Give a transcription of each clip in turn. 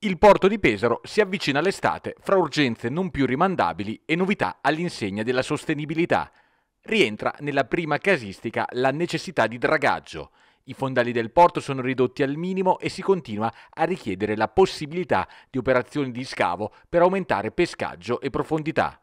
Il porto di Pesaro si avvicina all'estate fra urgenze non più rimandabili e novità all'insegna della sostenibilità. Rientra nella prima casistica la necessità di dragaggio. I fondali del porto sono ridotti al minimo e si continua a richiedere la possibilità di operazioni di scavo per aumentare pescaggio e profondità.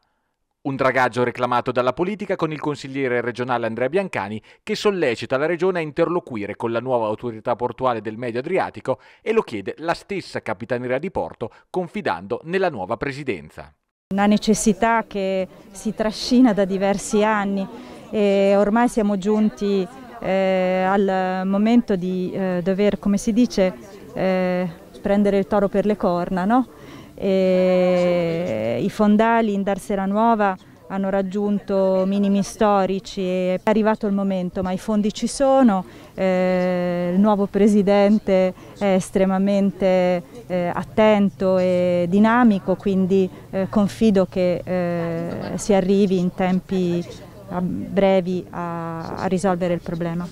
Un dragaggio reclamato dalla politica con il consigliere regionale Andrea Biancani che sollecita la regione a interloquire con la nuova autorità portuale del Medio Adriatico e lo chiede la stessa Capitaneria di Porto confidando nella nuova presidenza. Una necessità che si trascina da diversi anni e ormai siamo giunti eh, al momento di eh, dover, come si dice, eh, prendere il toro per le corna, no? e i fondali in Darsera Nuova hanno raggiunto minimi storici, è arrivato il momento, ma i fondi ci sono, eh, il nuovo presidente è estremamente eh, attento e dinamico, quindi eh, confido che eh, si arrivi in tempi brevi a, a risolvere il problema.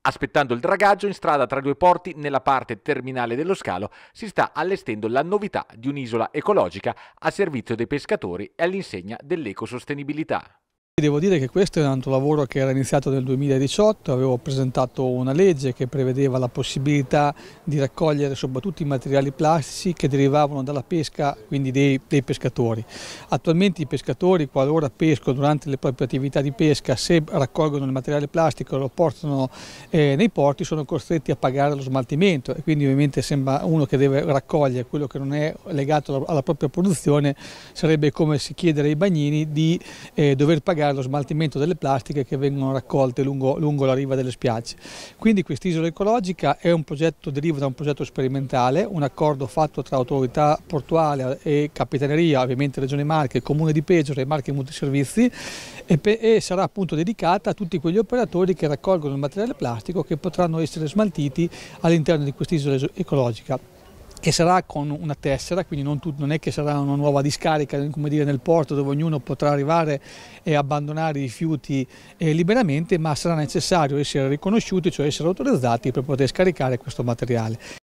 Aspettando il dragaggio in strada tra due porti, nella parte terminale dello scalo, si sta allestendo la novità di un'isola ecologica a servizio dei pescatori e all'insegna dell'ecosostenibilità. Devo dire che questo è un altro lavoro che era iniziato nel 2018, avevo presentato una legge che prevedeva la possibilità di raccogliere soprattutto i materiali plastici che derivavano dalla pesca, quindi dei, dei pescatori. Attualmente i pescatori qualora pescano durante le proprie attività di pesca, se raccolgono il materiale plastico e lo portano eh, nei porti, sono costretti a pagare lo smaltimento e quindi ovviamente sembra uno che deve raccogliere quello che non è legato alla, alla propria produzione, sarebbe come si chiedere ai bagnini di eh, dover pagare bloccare lo smaltimento delle plastiche che vengono raccolte lungo, lungo la riva delle spiagge. Quindi quest'isola ecologica è un progetto, deriva da un progetto sperimentale, un accordo fatto tra autorità portuale e capitaneria, ovviamente Regione Marche, Comune di Peggiore e Marche Multiservizi e, e sarà appunto dedicata a tutti quegli operatori che raccolgono il materiale plastico che potranno essere smaltiti all'interno di quest'isola ecologica che sarà con una tessera, quindi non, non, è che sarà una nuova discarica dire, nel porto dove ognuno potrà arrivare e abbandonare i rifiuti eh, liberamente, ma sarà necessario essere riconosciuti, cioè essere autorizzati per poter scaricare questo materiale.